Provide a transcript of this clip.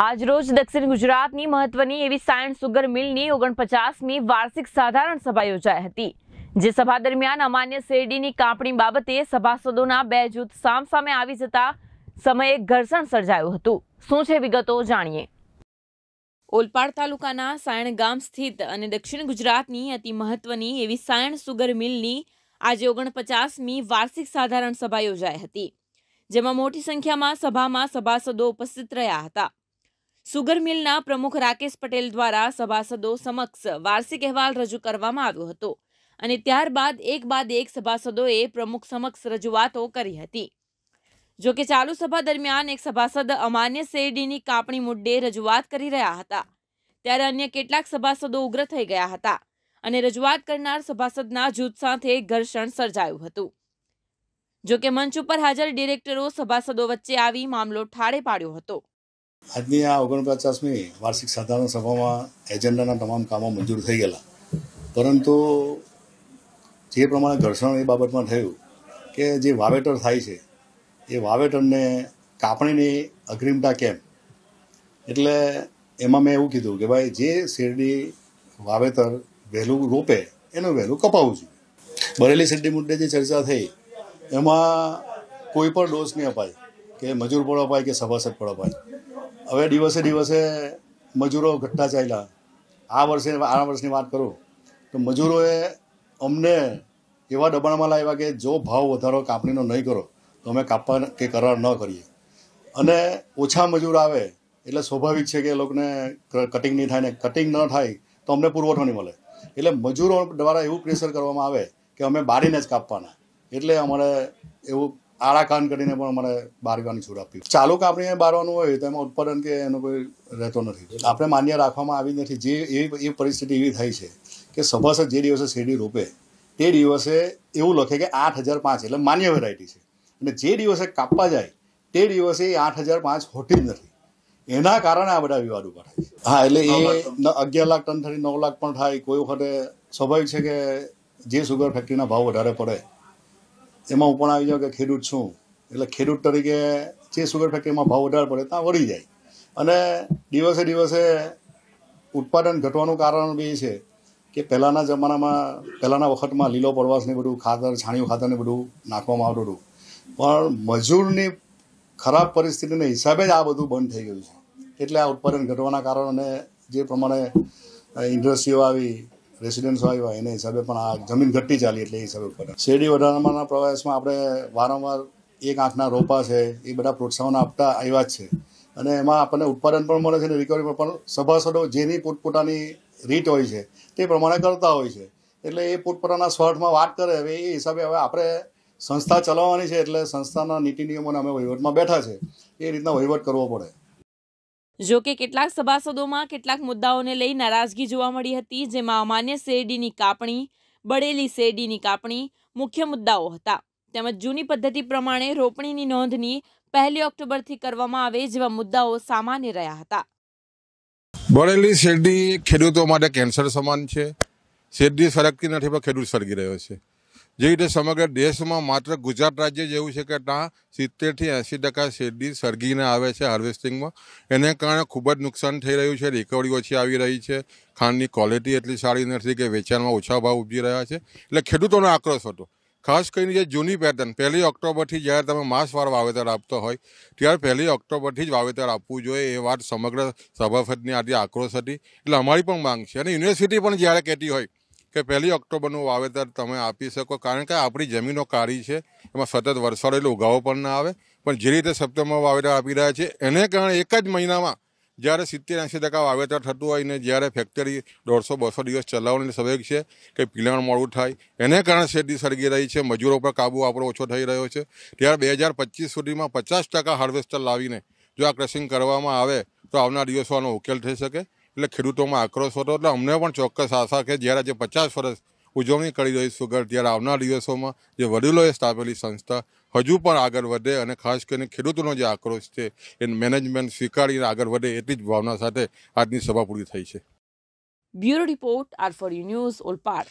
આજ રોજ દક્ષિણ ગુજરાતની મહત્વની એવી સાયણ સુગર મિલની ઓગણપચાસમી વાર્ષિક સાધારણ સભા યોજાઈ હતી જે સભા દરમિયાન અમાન્ય શેરડીની કાપણી બાબતે સભાસદોના બે જૂથ સામસામે આવી જતા સમયે ઘર્ષણ સર્જાયું હતું શું છે વિગતો જાણીએ ઓલપાડ તાલુકાના સાયણ ગામ સ્થિત અને દક્ષિણ ગુજરાતની અતિ મહત્વની એવી સાયણ સુગર મિલની આજે ઓગણપચાસમી વાર્ષિક સાધારણ સભા યોજાઈ હતી જેમાં મોટી સંખ્યામાં સભામાં સભાસદો ઉપસ્થિત રહ્યા હતા સુગર મિલના પ્રમુખ રાકેશ પટેલ દ્વારા સભાસદો સમક્ષ વાર્ષિક અહેવાલ રજૂ કરવામાં આવ્યો હતો અને ત્યારબાદ એક બાદ એક સભાસદોએ પ્રમુખ સમક્ષ રજૂઆતો કરી હતી જો કે ચાલુ સભા દરમિયાન એક સભાસદ અમાન્ય શેરડીની કાપણી મુદ્દે રજૂઆત કરી રહ્યા હતા ત્યારે અન્ય કેટલાક સભાસદો ઉગ્ર થઈ ગયા હતા અને રજૂઆત કરનાર સભાસદના જૂથ સાથે ઘર્ષણ સર્જાયું હતું જો કે મંચ ઉપર હાજર ડિરેક્ટરો સભાસદો વચ્ચે આવી મામલો ઠાળે પાડ્યો હતો આજની આ ઓગણપચાસમી વાર્ષિક સાધારણ સભામાં એજન્ડાના તમામ કામો મંજૂર થઈ ગયેલા પરંતુ જે પ્રમાણે ઘર્ષણ એ બાબતમાં થયું કે જે વાવેતર થાય છે એ વાવેતરને કાપણીની અગ્રિમતા કેમ એટલે એમાં મેં એવું કીધું કે ભાઈ જે શેરડી વાવેતર વહેલું રોપે એનું વહેલું કપાવું છું બરેલી શેરડી મુદ્દે જે ચર્ચા થઈ એમાં કોઈ પણ ડોઝ નહીં અપાય કે મજૂર પણ અપાય કે સભાસદ પણ અપાય હવે દિવસે દિવસે મજૂરો ઘટતા ચાલ્યા આ વર્ષે આ વર્ષની વાત કરું તો મજૂરોએ અમને એવા દબાણમાં લાવ્યા કે જો ભાવ વધારો કાપણીનો નહીં કરો તો અમે કાપવા કે કરાર ન કરીએ અને ઓછા મજૂર આવે એટલે સ્વાભાવિક છે કે એ લોકોને કટિંગ નહીં થાય ને કટિંગ ન થાય તો અમને પુરવઠો નહીં મળે એટલે મજૂરો દ્વારા એવું પ્રેશર કરવામાં આવે કે અમે બારીને જ કાપવાના એટલે અમારે એવું આળા ખાન કરીને પણ અમારે બારવાની છૂટ આપી ચાલુ કાપણીને બારવાનું હોય તો એમાં ઉત્પાદન કે એનો કોઈ રહેતો નથી આપણે માન્ય રાખવામાં આવી નથી જે એ પરિસ્થિતિ એવી થઈ છે કે સભાસદ જે દિવસે શેરડી રોપે તે દિવસે એવું લખે કે આઠ હજાર પાંચ એટલે માન્ય વેરાયટી છે અને જે દિવસે કાપવા જાય તે દિવસે એ આઠ હજાર પાંચ હોતી જ નથી એના કારણે આ બધા વિવાદ ઉભા થાય હા એટલે એ અગિયાર લાખ ટન થઈ નવ લાખ પણ થાય કોઈ વખતે સ્વાભાવિક છે કે જે સુગર ફેક્ટરીના ભાવ વધારે પડે એમાં હું પણ આવી જાઉં કે ખેડૂત છું એટલે ખેડૂત તરીકે જે સુગર ફેક્ટરીમાં ભાવ વધારે પડે ત્યાં વળી જાય અને દિવસે દિવસે ઉત્પાદન ઘટવાનું કારણ બી છે કે પહેલાંના જમાનામાં પહેલાંના વખતમાં લીલો પડવાસને બધું ખાતર છાણિયું ખાતરને બધું નાખવામાં આવતું હતું પણ મજૂરની ખરાબ પરિસ્થિતિને હિસાબે જ આ બધું બંધ થઈ ગયું છે એટલે આ ઉત્પાદન ઘટવાના કારણે જે પ્રમાણે ઇન્ડસ્ટ્રીઓ આવી રેસિડન્સ હોય એના હિસાબે પણ આ જમીન ઘટતી ચાલી એટલે એ હિસાબે પડે શેરડી વધારવાના પ્રયાસમાં આપણે વારંવાર એક આંખના રોપા છે એ બધા પ્રોત્સાહન આપતા આવ્યા જ છે અને એમાં આપણને ઉત્પાદન પણ મળે છે અને રિકવરી પણ સભાસદો જેની પોતપોતાની રીત હોય છે તે પ્રમાણે કરતા હોય છે એટલે એ પોતપોતાના સ્વાર્થમાં વાત કરે હવે એ હિસાબે હવે આપણે સંસ્થા ચલાવવાની છે એટલે સંસ્થાના નીતિ નિયમોને અમે વહીવટમાં બેઠા છે એ રીતના વહીવટ કરવો પડે જો કે કેટલાક સભાસદોમાં કેટલાક મુદ્દાઓને લઈ નારાજગી જોવા મળી હતી જેમાં અમાન્ય શેરડીની કાપણી બળેલી શેરડીની કાપણી મુખ્ય મુદ્દાઓ હતા તેમજ જૂની પદ્ધતિ પ્રમાણે રોપણીની નોંધની પહેલી ઓક્ટોબરથી કરવામાં આવે જેવા મુદ્દાઓ સામાન્ય રહ્યા હતા બળેલી શેરડી ખેડૂતો માટે કેન્સર સમાન છે શેરડી સરકતી નથી પણ ખેડૂત સરકી રહ્યો છે જે રીતે સમગ્ર દેશમાં માત્ર ગુજરાત રાજ્ય જેવું છે કે ત્યાં સિત્તેરથી એંસી ટકા શેરડી સળગીને આવે છે હાર્વેસ્ટિંગમાં એને કારણે ખૂબ જ નુકસાન થઈ રહ્યું છે રિકવરી ઓછી આવી રહી છે ખાંડની ક્વોલિટી એટલી સારી નથી કે વેચાણમાં ઓછા ભાવ ઉપજી રહ્યા છે એટલે ખેડૂતોનો આક્રોશ હતો ખાસ કરીને જે જૂની પેટર્ન પહેલી ઓક્ટોબરથી જ્યારે તમે માસવાર વાવેતર આપતો હોય ત્યારે પહેલી ઓક્ટોબરથી જ વાવેતર આપવું જોઈએ એ વાત સમગ્ર સભાસદની આજે આક્રોશ હતી એટલે અમારી પણ માંગ છે અને યુનિવર્સિટી પણ જ્યારે કહેતી હોય કે પહેલી ઓક્ટોબરનું વાવેતર તમે આપી શકો કારણ કે આપણી જમીનો કાળી છે એમાં સતત વરસાદ એટલે ઉગાવો પણ ના આવે પણ જે રીતે સપ્ટેમ્બર વાવેતર આપી રહ્યા છે એને કારણે એક જ મહિનામાં જ્યારે સિત્તેર એંસી ટકા વાવેતર થતું હોય ને જ્યારે ફેક્ટરી દોઢસો બસો દિવસ ચલાવવાની સવેગ છે કે પીલાણ મોડું થાય એને કારણે શેરડી સળગી રહી છે મજૂરો પર કાબુ આપણો ઓછો થઈ રહ્યો છે ત્યારે બે હજાર પચીસ સુધીમાં પચાસ ટકા હાર્વેસ્ટર લાવીને જો આ ક્રેશિંગ કરવામાં આવે તો આવનાર આનો ઉકેલ થઈ શકે એટલે ખેડૂતોમાં આક્રોશ હતો એટલે અમને પણ ચોક્કસ આશા કે જ્યારે આજે પચાસ વર્ષ ઉજવણી કરી રહી સુગર ત્યારે આવનાર દિવસોમાં જે વડીલોએ સ્થાપેલી સંસ્થા હજુ પણ આગળ વધે અને ખાસ કરીને ખેડૂતોનો જે આક્રોશ છે એ મેનેજમેન્ટ સ્વીકારીને આગળ વધે એટલી જ ભાવના સાથે આજની સભા પૂરી થઈ છે bureau report R four news Olpad